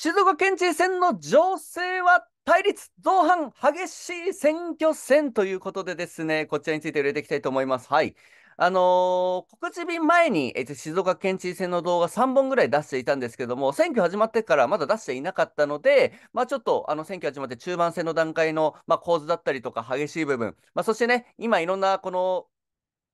静岡県知事選の情勢は対立、造反、激しい選挙戦ということでですね、こちらについて入れていきたいと思います。はい。あのー、告知日前に、えー、静岡県知事選の動画3本ぐらい出していたんですけども、選挙始まってからまだ出していなかったので、まあ、ちょっとあの選挙始まって中盤戦の段階の、まあ、構図だったりとか激しい部分、まあ、そしてね、今いろんなこの、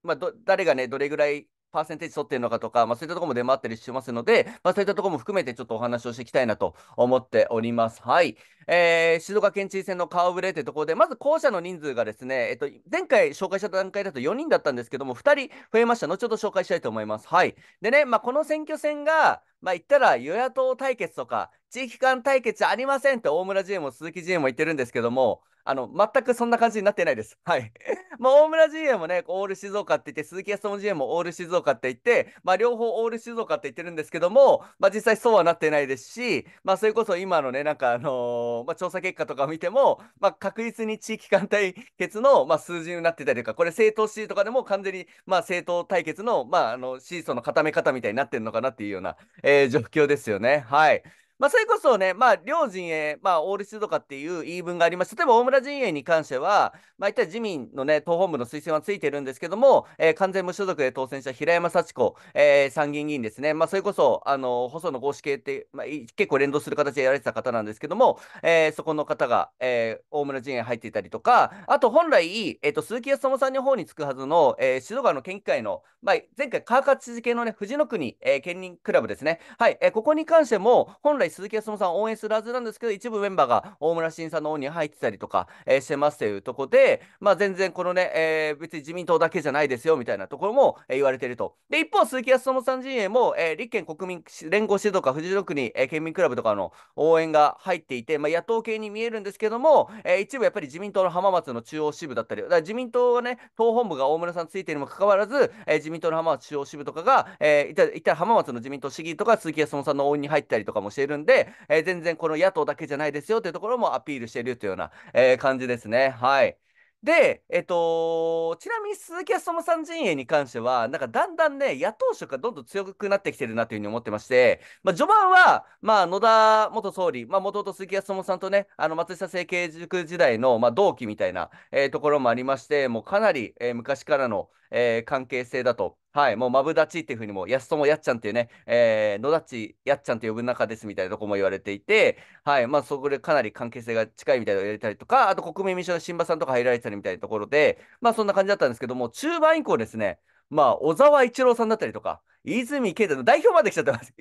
まあ、誰がね、どれぐらいパーセンテージ取ってるのかとか、まあ、そういったところも出回ったりしますので、まあ、そういったところも含めてちょっとお話をしていきたいなと思っております。はい。えー、静岡県知事選の顔ぶれというところで、まず校舎の人数がですね、えっと、前回紹介した段階だと4人だったんですけども、2人増えました。後ほど紹介したいと思います。はい。でね、まあ、この選挙戦が、まあ、言ったら与野党対決とか、地域間対決ありませんって大村 GM も鈴木 GM も言ってるんですけども、あの、全くそんな感じになってないです。はい。まあ、大村 g 営もね、オール静岡って言って、鈴木康夫 g 営もオール静岡って言って、まあ、両方オール静岡って言ってるんですけども、まあ、実際そうはなってないですし、まあ、それこそ今のね、なんかあのー、まあ、調査結果とかを見ても、まあ、確実に地域間対決の、まあ、数字になってたりとか、これ政党支持とかでも完全に、まあ、政党対決の、まあ、あの、支持層の固め方みたいになってるのかなっていうような、えー、状況ですよね。はい。まあ、それこそね、まあ、両陣営、まあ、オール出とかっていう言い分がありまして、例えば大村陣営に関しては、まあ、一体自民の、ね、党本部の推薦はついてるんですけども、えー、完全無所属で当選した平山幸子、えー、参議院議員ですね、まあ、それこそあの細野豪志系って、まあ、結構連動する形でやられてた方なんですけども、えー、そこの方が、えー、大村陣営入っていたりとか、あと本来、えーと、鈴木康友さんの方につくはずの、えー、静岡の県議会の、まあ、前回、川勝知事系の、ね、藤野国、えー、県民クラブですね、はいえー、ここに関しても、本来来鈴木康夫さん応援するはずなんですけど、一部メンバーが大村新さんの方に入ってたりとか、えー、してますというところで、まあ、全然このね、えー、別に自民党だけじゃないですよみたいなところも、えー、言われていると。で、一方、鈴木康夫さん陣営も、えー、立憲国民連合指導か、富士六に、えー、県民クラブとかの応援が入っていて、まあ、野党系に見えるんですけども、えー、一部やっぱり自民党の浜松の中央支部だったり、だ自民党はね、党本部が大村さんついているにもかかわらず、えー、自民党の浜松中央支部とかが、えー、いったいった浜松の自民党市議とか鈴木康夫さんの応援に入ったりとかもしているるんで、えー、全然この野党だけじゃないですよというところもアピールしているというような、えー、感じですね。はい。で、えっと、ちなみに鈴木康友さん陣営に関しては、なんかだんだんね、野党色がどんどん強くなってきてるなというふうに思ってまして、まあ、序盤は、まあ、野田元総理、まあ、元々鈴木康友さんとね、あの松下政経塾時代の、まあ、同期みたいな、えー、ところもありまして、もうかなり、えー、昔からの、えー、関係性だとはい、もうマブダチっていうふうにも、安友やっちゃんっていうね、えー、野立ちやっちゃんって呼ぶ仲ですみたいなとこも言われていて、はい、まあ、そこでかなり関係性が近いみたいなのを入れたりとか、あと国民民主党の新馬さんとか入られてたりみたいなところで、まあ、そんな感じだったんですけども、中盤以降ですね、まあ、小沢一郎さんだったりとか、泉健太の代表まで来ちゃってます。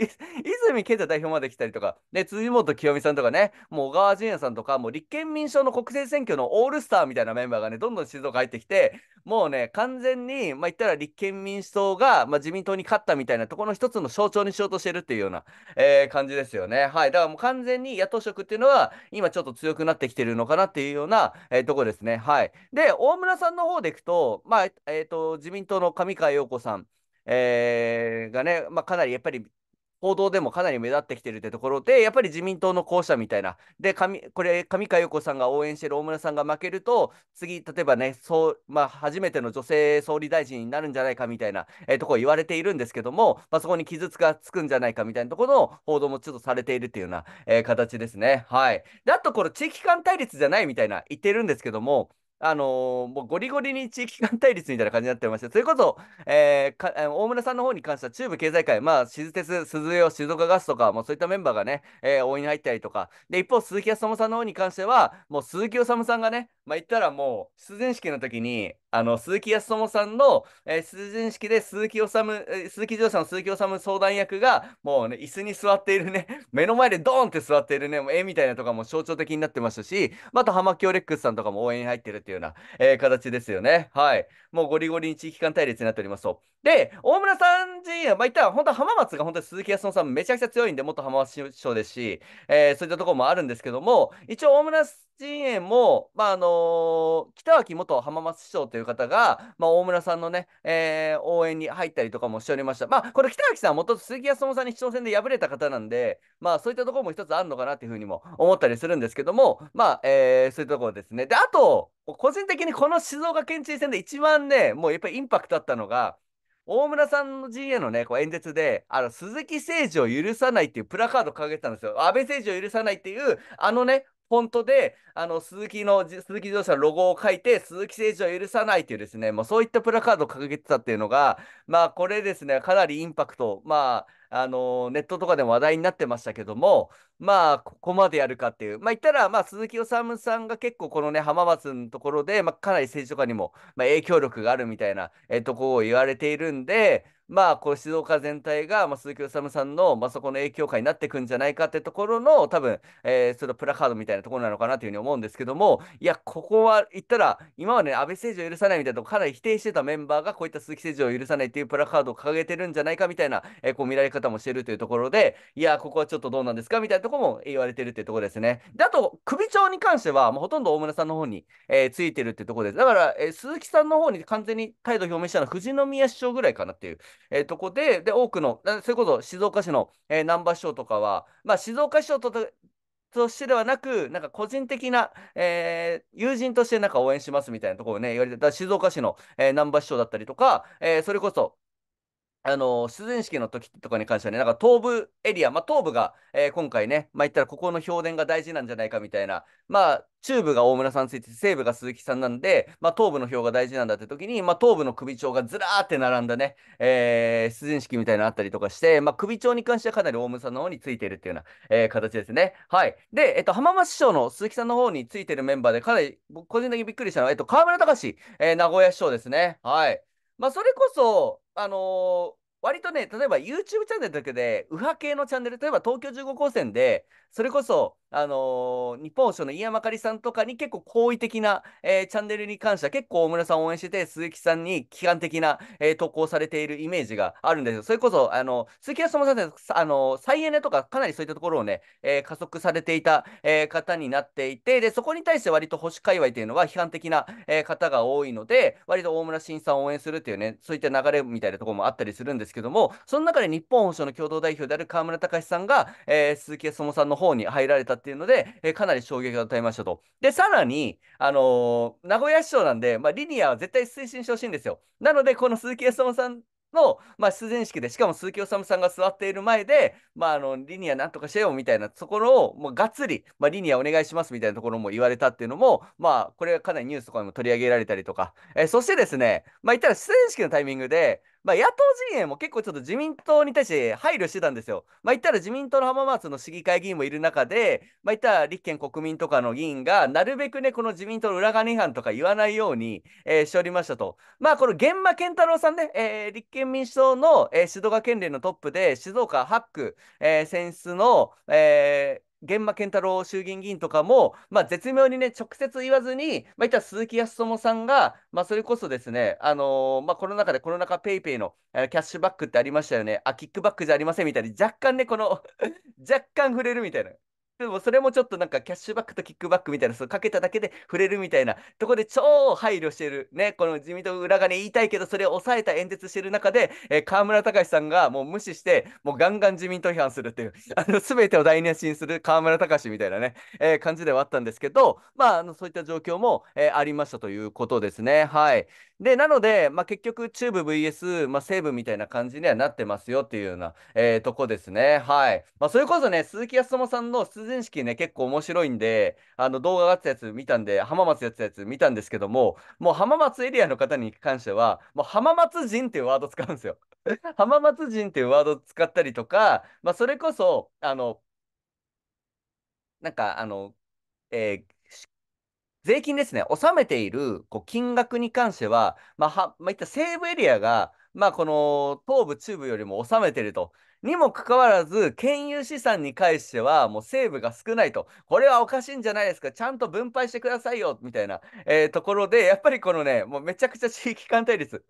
泉健太代表まで来たりとか、ね、辻元清美さんとかね、もう小川淳也さんとか、もう立憲民主党の国政選挙のオールスターみたいなメンバーがね、どんどん静岡入ってきて、もうね、完全に、まあ、言ったら立憲民主党が、まあ、自民党に勝ったみたいなところの一つの象徴にしようとしてるっていうような、えー、感じですよね。はい。だからもう完全に野党色っていうのは、今ちょっと強くなってきてるのかなっていうような、えー、とこですね。はい。で、大村さんの方でいくと、まあ、えっ、ー、と、自民党の上川陽子さん。えー、がね、まあ、かなりやっぱり報道でもかなり目立ってきてるってところで、やっぱり自民党の候補者みたいな、で上これ、上川陽子さんが応援してる大村さんが負けると、次、例えばね、そうまあ、初めての女性総理大臣になるんじゃないかみたいな、えー、とこ言われているんですけども、まあ、そこに傷つがつくんじゃないかみたいなところの報道もちょっとされているというような、えー、形ですね。はい、であと、この地域間対立じゃないみたいな言ってるんですけども、あのー、もうゴリゴリに地域間対立みたいな感じになってまして、それこそ、えー、大村さんの方に関しては中部経済界、まあ、静鉄、鈴江、静岡ガスとか、もうそういったメンバーがね、えー、応援に入ったりとか、で、一方、鈴木康友さんの方に関しては、もう鈴木修さんがね、まあ、言ったらもう、出陣式の時に、あの、鈴木康友さんの、えー、出陣式で鈴木治、鈴木さんの鈴木治相談役が、もうね、椅子に座っているね、目の前でドーンって座っているね、もう絵みたいなとかも象徴的になってましたし、また浜京レックスさんとかも応援に入ってるっていうような、えー、形ですよね。はい。もうゴリゴリに地域間対立になっておりますと。で、大村さん陣営、まあ、言ったら、本当浜松が本当に鈴木康友さんめちゃくちゃ強いんで、元浜松市長ですし、えー、そういったところもあるんですけども、一応大村さん陣営も、まああの北脇元浜松市長という方が、まあ、大村さんのね、えー、応援に入ったりとかもしておりました。まあ、これ北脇さんは元鈴木康夫さんに市長選で敗れた方なんで、まあ、そういったところも一つあるのかなというふうにも思ったりするんですけども、まあえー、そういうところですね。で、あと、個人的にこの静岡県知事選で一番ね、もうやっぱりインパクトあったのが、大村さんの陣営のね、こう演説で、あの、鈴木誠治を許さないっていうプラカードを掲げてたんですよ。安倍政治を許さないっていう、あのね、フォントで、あの、鈴木の、鈴木自動車のロゴを書いて、鈴木政治を許さないというですね、もうそういったプラカードを掲げてたっていうのが、まあ、これですね、かなりインパクト、まあ、あの、ネットとかでも話題になってましたけども、まあ、ここまでやるかっていう。まあ、言ったら、まあ、鈴木治さんが結構、このね、浜松のところで、まあ、かなり政治とかにも、まあ、影響力があるみたいな、えー、とこを言われているんで、まあ、こう静岡全体が、まあ、鈴木治さんの、まあ、そこの影響下になってくんじゃないかってところの多分、えー、そのプラカードみたいなところなのかなというふうに思うんですけどもいやここは言ったら今まで、ね、安倍政治を許さないみたいなとかなり否定してたメンバーがこういった鈴木政治を許さないっていうプラカードを掲げてるんじゃないかみたいな、えー、こう見られ方もしてるというところでいやここはちょっとどうなんですかみたいなところこも言われてるってところですね。で、あと、首長に関しては、もうほとんど大村さんの方に、えー、ついてるってところです。だから、えー、鈴木さんの方に完全に態度表明したのは、富士宮市長ぐらいかなっていう、えー、とこで、で、多くの、それこそ静岡市の、えー、南波市長とかは、まあ、静岡市長ととしてではなく、なんか個人的な、えー、友人としてなんか応援しますみたいなところをね、言われてた、静岡市の、えー、南波市長だったりとか、えー、それこそ、あの、出陣式の時とかに関してはね、なんか東部エリア、まあ、東部が、えー、今回ね、まあ、言ったらここの評伝が大事なんじゃないかみたいな、まあ、中部が大村さんついて、西部が鈴木さんなんで、まあ、東部の票が大事なんだって時に、まあ、東部の首長がずらーって並んだね、えー、出陣式みたいなのあったりとかして、まあ、首長に関してはかなり大村さんの方についているっていうような、えー、形ですね。はい。で、えっと、浜松市長の鈴木さんの方についてるメンバーで、かなり、僕個人的にびっくりしたのは、えっと、河村隆えー、名古屋市長ですね。はい。まあ、それこそ、あのー、割とね、例えば YouTube チャンネルだけで、右派系のチャンネル、例えば東京15高専で、それこそ、あのー、日本賞の飯山かりさんとかに結構好意的な、えー、チャンネルに関しては結構大村さん応援してて、鈴木さんに基幹的な、えー、投稿されているイメージがあるんですよ。それこそ、あの、鈴木康友さんって、あの、再エネとかかなりそういったところをね、え加速されていた、え方になっていて、で、そこに対して割と保守界隈というのは批判的な、え方が多いので、割と大村新さんを応援するっていうね、そういった流れみたいなところもあったりするんですけども、その中で日本保守の共同代表である河村隆さんが、え鈴木康友さんの方に入られたっていうので、えー、かなり衝撃を与えましたと。で、さらに、あのー、名古屋市長なんで、まあ、リニアは絶対推進してほしいんですよ。なので、この鈴木康夫さんの、まあ、出演式で、しかも鈴木治さんが座っている前で、まあ、あのリニアなんとかしようみたいなところを、もうがっつり、まあ、リニアお願いしますみたいなところも言われたっていうのも、まあ、これはかなりニュースとかにも取り上げられたりとか、えー、そしてですね、まあ、言ったら出演式のタイミングで、まあ、野党陣営も結構ちょっと自民党に対して配慮してたんですよ。まあ、言ったら自民党の浜松の市議会議員もいる中で、まあ、言ったら立憲国民とかの議員が、なるべくね、この自民党の裏金違反とか言わないように、えー、しておりましたと。まあ、この玄馬健太郎さんね、えー、立憲民主党の、えー、静岡県連のトップで、静岡8区、えー、選出の、えー、玄馬健太郎衆議院議員とかも、まあ、絶妙にね、直接言わずに、まあ、いった鈴木康友さんが、まあ、それこそですね、あのー、まあ、コロナ禍でコロナ禍ペイペイのキャッシュバックってありましたよね、あ、キックバックじゃありませんみたいに、若干ね、この 若干触れるみたいな。でもそれもちょっとなんかキャッシュバックとキックバックみたいな、そうかけただけで触れるみたいなとこで超配慮してる、ね、この自民党裏金言いたいけど、それを抑えた演説してる中で、えー、河村隆さんがもう無視して、もうガンガン自民党批判するっていう、あの全てを台無しにする河村隆みたいなね、えー、感じではあったんですけど、まあ、あのそういった状況も、えー、ありましたということですね。はい。で、なので、まあ、結局、中部 VS、まあ、西部みたいな感じにはなってますよっていうような、えー、とこですね。はい。まあ、それこそね、鈴木康友さんの鈴前式ね、結構面白いんで、あの動画があったやつ見たんで、浜松やってたやつ見たんですけども、もう浜松エリアの方に関しては、もう浜松人っていうワード使うんですよ。浜松人っていうワード使ったりとか、まあ、それこそ、あの、なんか、あの、えー税金ですね、納めているこう金額に関しては、まあ、はまあ、いった西部エリアがまあ、この東部、中部よりも収めてると。にもかかわらず、県有資産に関しては、もう西部が少ないと。これはおかしいんじゃないですか。ちゃんと分配してくださいよ、みたいな、えー、ところで、やっぱりこのね、もうめちゃくちゃ地域間対立。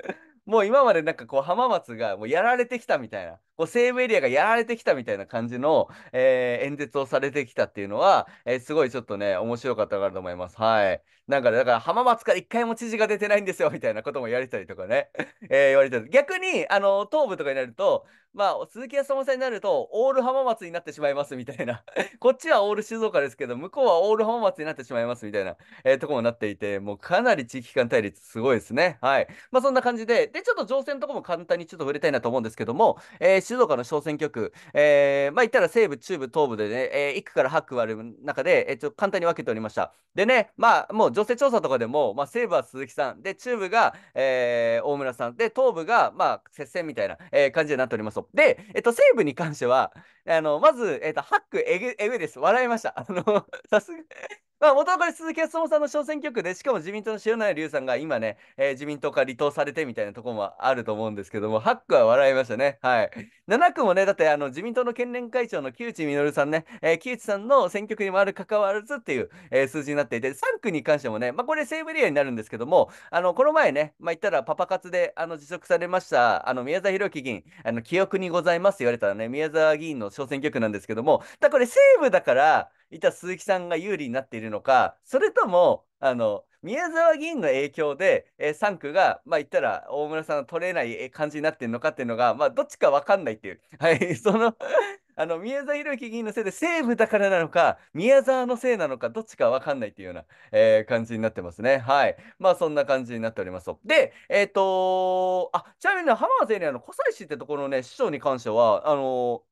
もう今までなんかこう浜松がもうやられてきたみたいな、こう西部エリアがやられてきたみたいな感じの、えー、演説をされてきたっていうのは、えー、すごいちょっとね、面白かったかなと思います。はい。なんかだから浜松から一回も知事が出てないんですよみたいなことも言われたりとかね、えー、言われて逆にあの東部とかになると、まあ、鈴木康政さんになるとオール浜松になってしまいますみたいな こっちはオール静岡ですけど向こうはオール浜松になってしまいますみたいな、えー、とこもなっていてもうかなり地域間対立すごいですねはいまあそんな感じででちょっと情勢のとこも簡単にちょっと触れたいなと思うんですけども、えー、静岡の小選挙区、えー、まあ言ったら西部中部東部でね、えー、1区から8区割る中で、えー、ちょっと簡単に分けておりましたでねまあもう女性調査とかでも、まあ、西部は鈴木さん、で、中部が、えー、大村さん、で、東部が、まあ、接戦みたいな、えー、感じになっておりますと。で、えっ、と、西部に関しては、あの、まず、えっ、と、ハックえぐ、えぐです。笑いました。あの、さすが、まあ、元はこれ鈴木康夫さんの小選挙区で、しかも自民党の塩内龍さんが今ね、えー、自民党から離党されてみたいなところもあると思うんですけども、8区は笑いましたね。はい。7区もね、だってあの自民党の県連会長の木内稔さんね、えー、木内さんの選挙区にもある関わらずっていう、えー、数字になっていて、3区に関してもね、まあ、これセーブリアになるんですけども、あの、この前ね、まあ、言ったらパパ活であの辞職されました、あの、宮沢博樹議員、あの、記憶にございます言われたらね、宮沢議員の小選挙区なんですけども、だこれ西部だから、いた鈴木さんが有利になっているのか、それとも、あの、宮沢議員の影響で、えー、3区が、まあ、言ったら大村さんの取れない感じになってるのかっていうのが、まあ、どっちか分かんないっていう、はい、そのあの宮沢博之議員のせいで西武だからなのか、宮沢のせいなのか、どっちか分かんないっていうような、えー、感じになってますね。はい。まあ、そんな感じになっておりますと。で、えっ、ー、とあ、ちなみに浜松エリアの小西市ってところのね、市長に関しては、あの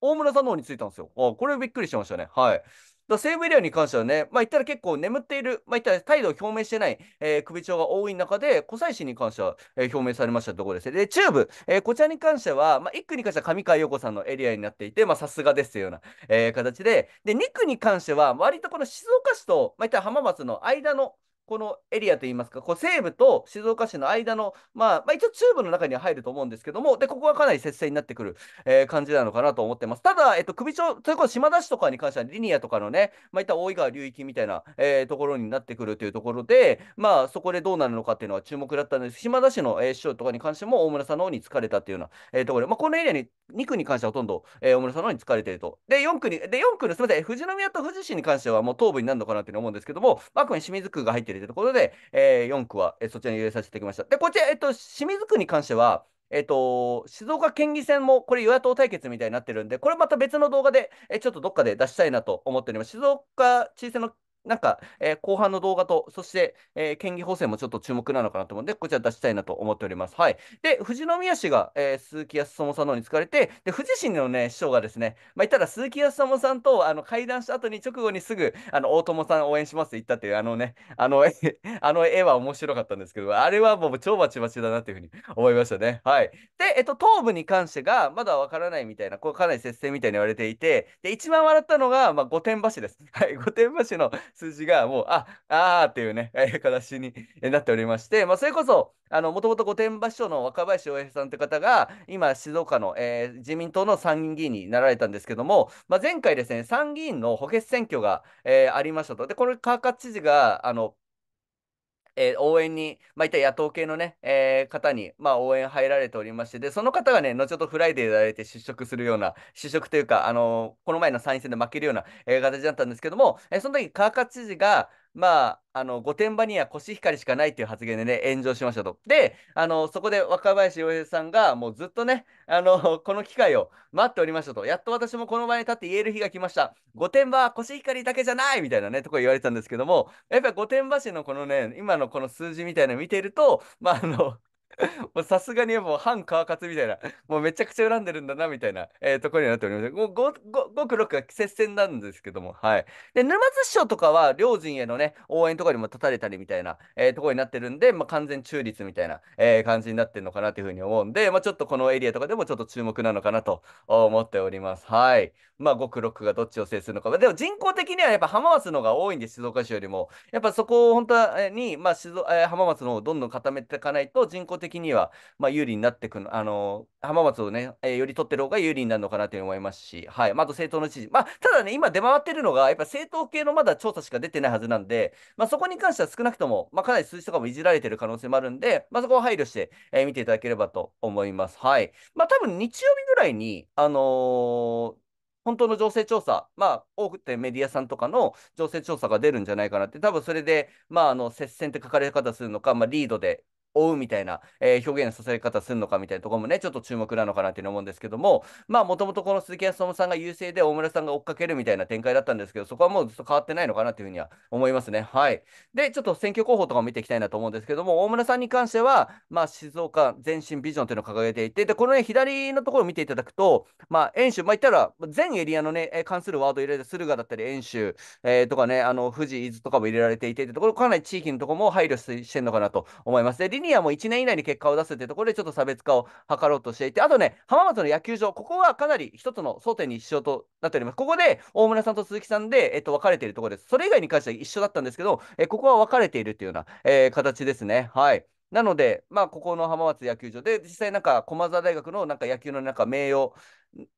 大村さんの方についたんですよ。あこれびっくりしましたね。はい。だ西部医療に関してはね、まあ、言ったら結構眠っている、まあ、言ったら態度を表明してない、えー、首長が多い中で、湖西市に関しては、えー、表明されましたところですね。で、中部、えー、こちらに関しては、まあ、1区に関しては上川陽子さんのエリアになっていて、まあ、さすがですというような、えー、形で、で、2区に関しては、割とこの静岡市と、まあ、言ったら浜松の間の、このエリアといいますか、こう西部と静岡市の間の、まあ、まあ、一応中部の中には入ると思うんですけども、で、ここはかなり接戦になってくる、えー、感じなのかなと思ってます。ただ、えっと、首長、それこそ島田市とかに関しては、リニアとかのね、まあ、いった大井川流域みたいな、えー、ところになってくるというところで、まあ、そこでどうなるのかっていうのは注目だったんです島田市の、えー、市長とかに関しても、大村さんの方に疲れたっていうような、えー、ところで、まあ、このエリアに、2区に関してはほとんど、えー、大村さんの方に疲れていると。で、4区に、で、四区の、すみません、富士宮と富士市に関しては、もう東部になるのかなっていうの思うんですけども、まあ、あくまで清水区が入ってるりということで、えー、4区は、えー、そちらに入れさせていただきました。で、こちら、えっ、ー、と、清水区に関しては、えっ、ー、と、静岡県議選もこれ与野党対決みたいになってるんで、これまた別の動画で、えー、ちょっとどっかで出したいなと思っております。静岡知事選のなんか、えー、後半の動画と、そして、えー、県議補正もちょっと注目なのかなと思うんで、こちら出したいなと思っております。はい。で、富士宮市が、えー、鈴木康友さんの方に使われて、で、富士市のね、市長がですね、まあ、言ったら鈴木康友さんと、あの、会談した後に直後にすぐ、あの、大友さん応援しますって言ったっていう、あのね、あの、あの絵は面白かったんですけど、あれはもう超バチバチだなっていうふうに思いましたね。はい。で、えっと、東部に関してが、まだわからないみたいな、これかなり接戦みたいに言われていて、で、一番笑ったのが、まあ、御殿場市です。はい。御殿場市の数字がもう、あ、あーっていうね、形 になっておりまして、まあ、それこそ、あの、もともと御殿場市長の若林洋平さんという方が、今、静岡の、えー、自民党の参議院議員になられたんですけども、まあ、前回ですね、参議院の補欠選挙が、えー、ありましたと。で、これ、川勝知事が、あの、えー、応援に、まあ、いた野党系のね、えー、方に、まあ、応援入られておりまして、で、その方がね、後ほどフライデーでやられて失職するような、失職というか、あのー、この前の参院選で負けるような、えー、形だったんですけども、えー、その時川勝知事が、まあ、あの御殿場にはコシヒカリしかないという発言でね、炎上しましたと。で、あのそこで若林洋平さんが、もうずっとね、あの この機会を待っておりましたと、やっと私もこの場に立って言える日が来ました、御殿場はコシヒカリだけじゃないみたいなね、とこ言われてたんですけども、やっぱり御殿場市のこのね、今のこの数字みたいなの見てると、まあ、あの さすがにもう反川勝みたいな、もうめちゃくちゃ恨んでるんだなみたいな、えー、ところになっております。もう 5, 区、6区が接戦なんですけども、はい。で、沼津市長とかは両陣へのね、応援とかにも立たれたりみたいな、えー、ところになってるんで、まあ、完全中立みたいな、えー、感じになってるのかなというふうに思うんで、まあ、ちょっとこのエリアとかでもちょっと注目なのかなと思っております。はい。まあ、5区、6区がどっちを制するのか。でも人口的にはやっぱ浜松の方が多いんで、静岡市よりも。やっぱそこを本当に、まあ静、えー、浜松の方をどんどん固めていかないと、人口的には、まあ、有利になってくる、あの浜松をね、えー、より取ってる方が有利になるのかなと思いますし、はいまあ、あ政党の知事、まあ、ただね、今出回ってるのが、やっぱ政党系のまだ調査しか出てないはずなんで、まあ、そこに関しては少なくとも、まあ、かなり数字とかもいじられてる可能性もあるんで、まあ、そこを配慮して、えー、見ていただければと思います。はい。まあ、多分日曜日ぐらいに、あのー本当の情勢調査、まあ、多くてメディアさんとかの情勢調査が出るんじゃないかなって、多分それで、まあ、あの接戦って書かれ方するのか、まあ、リードで追うみたいな、えー、表現のさせ方するのかみたいなところもね、ちょっと注目なのかなっていうの思うんですけども、まあ、もともとこの鈴木康友さんが優勢で大村さんが追っかけるみたいな展開だったんですけど、そこはもうずっと変わってないのかなというふうには思いますね。はい。で、ちょっと選挙候補とかも見ていきたいなと思うんですけども、大村さんに関しては、まあ、静岡前進ビジョンというのを掲げていて、で、このね、左のところを見ていただくと、まあ、演習、まあ、言ったら、全エリアのね、え関するワード入れて、駿河だったり、演習、えー、とかね、あの、富士、伊豆とかも入れられていて、ところ、かなり地域のところも配慮してるのかなと思います。で、リニアも1年以内に結果を出すってところで、ちょっと差別化を図ろうとしていて、あとね、浜松の野球場、ここはかなり一つの争点にしようとなっております。ここで大村さんと鈴木さんで、えっと、分かれているところです。それ以外に関しては一緒だったんですけど、えここは分かれているというような、えー、形ですね。はい。なので、まあ、ここの浜松野球場で、実際なんか駒澤大学のなんか野球のなんか名誉、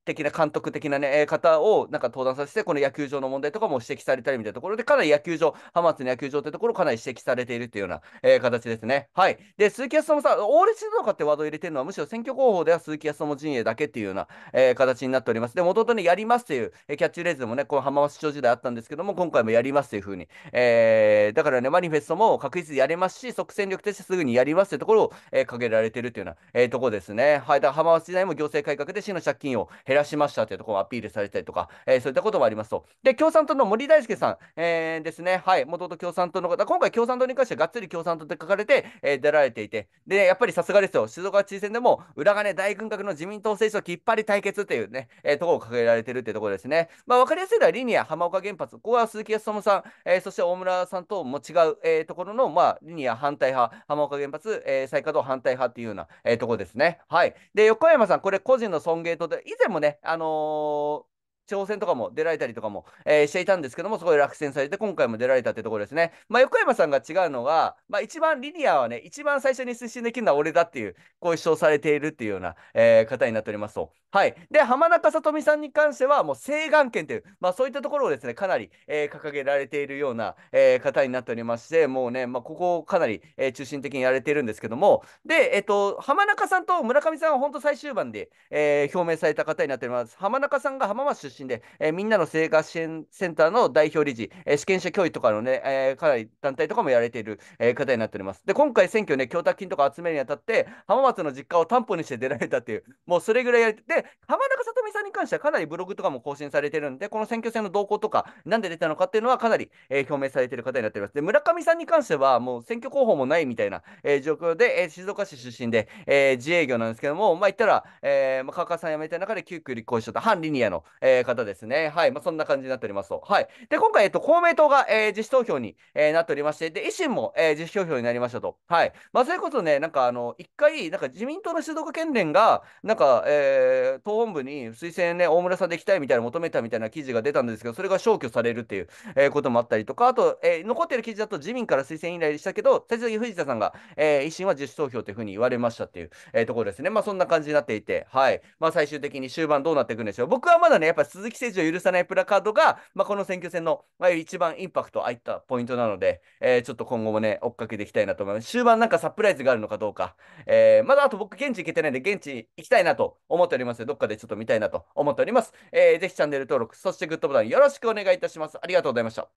的な監督的な、ね、方をなんか登壇させて、この野球場の問題とかも指摘されたりみたいなところで、かなり野球場、浜松の野球場というところ、かなり指摘されているというような、えー、形ですね。はい。で、鈴木康友さん、オール静岡ってワードを入れてるのは、むしろ選挙候補では鈴木康友陣営だけっていうような、えー、形になっております。で、もともとね、やりますという、えー、キャッチフレーズもね、この浜松市長時代あったんですけども、今回もやりますというふうに、えー、だからね、マニフェストも確実にやれますし、即戦力としてすぐにやりますというところを、えー、掲げられているというような、えー、ところですね。はい。だから浜松時代も行政改革で市の借金をを減らしましたというところをアピールされたりとか、えー、そういったこともありますと。で、共産党の森大輔さん、えー、ですね、はい、もともと共産党の方、今回共産党に関してがっつり共産党って書かれて、えー、出られていて、で、やっぱりさすがですよ、静岡知事選でも裏金大軍拡の自民党政治ときっぱり対決というね、えー、ところを掲げられているというところですね。まあ、わかりやすいのはリニア、浜岡原発、ここは鈴木康友さん、えー、そして大村さんとも違う、えー、ところの、まあ、リニア反対派、浜岡原発、えー、再稼働反対派っていうような、えー、ところですね。はい。で、横山さん、これ個人の尊厳とで、以前もね、あの挑戦とかも出られたりとかも、えー、していたんですけども、すごい落選されて、今回も出られたってところですね。まあ、横山さんが違うのが、まあ、一番リニアはね、一番最初に推進できるのは俺だっていう、こう主張されているっていうような、えー、方になっておりますと。はい。で、浜中里美さんに関しては、もう、請願権という、まあ、そういったところをですね、かなり、えー、掲げられているような、えー、方になっておりまして、もうね、まあ、ここをかなり、えー、中心的にやれてるんですけども、で、えっ、と、浜中さんと村上さんは本当最終盤で、え表明された方になっております。浜中さんが浜松出身身で、えー、みんなの生活支援センターの代表理事、えー、試験者教育とかのね、えー、かなり団体とかもやられている、えー、方になっております。で、今回選挙ね、供託金とか集めるにあたって、浜松の実家を担保にして出られたっていう、もうそれぐらいやれて、で、浜中里美さんに関してはかなりブログとかも更新されてるんで、この選挙戦の動向とか、なんで出たのかっていうのはかなり、え表明されている方になっております。で、村上さんに関しては、もう選挙候補もないみたいな、え状況で、え静岡市出身で、え自営業なんですけども、まあ、言ったら、えー、まあ、川川さん辞めた中で急遽立候補しちゃった、反リニアの、えー方ですね。はい。まあ、そんな感じになっておりますと。はい。で、今回、えっと、公明党が、えー、自主投票に、えー、なっておりまして、で、維新も、えー、自主投票になりましたと。はい。まあ、それこそね、なんか、あの、一回、なんか自民党の所属県連が、なんか、えー、党本部に推薦ね、大村さんで行きたいみたいな求めたみたいな記事が出たんですけど、それが消去されるっていう、えー、こともあったりとか、あと、えー、残ってる記事だと自民から推薦依頼したけど、最終的に藤田さんが、えー、維新は自主投票というふうに言われましたっていう、えー、ところですね。まあ、そんな感じになっていて、はい。まあ、最終的に終盤どうなっていくんでしょう。僕はまだね、やっぱり鈴木誠二を許さないプラカードが、まあ、この選挙戦の、まあ、一番インパクトあいったポイントなので、えー、ちょっと今後もね、追っかけていきたいなと思います。終盤なんかサプライズがあるのかどうか、えー、まだあと僕、現地行けてないんで、現地行きたいなと思っておりますので、どっかでちょっと見たいなと思っております。えー、ぜひチャンネル登録、そしてグッドボタンよろしくお願いいたします。ありがとうございました。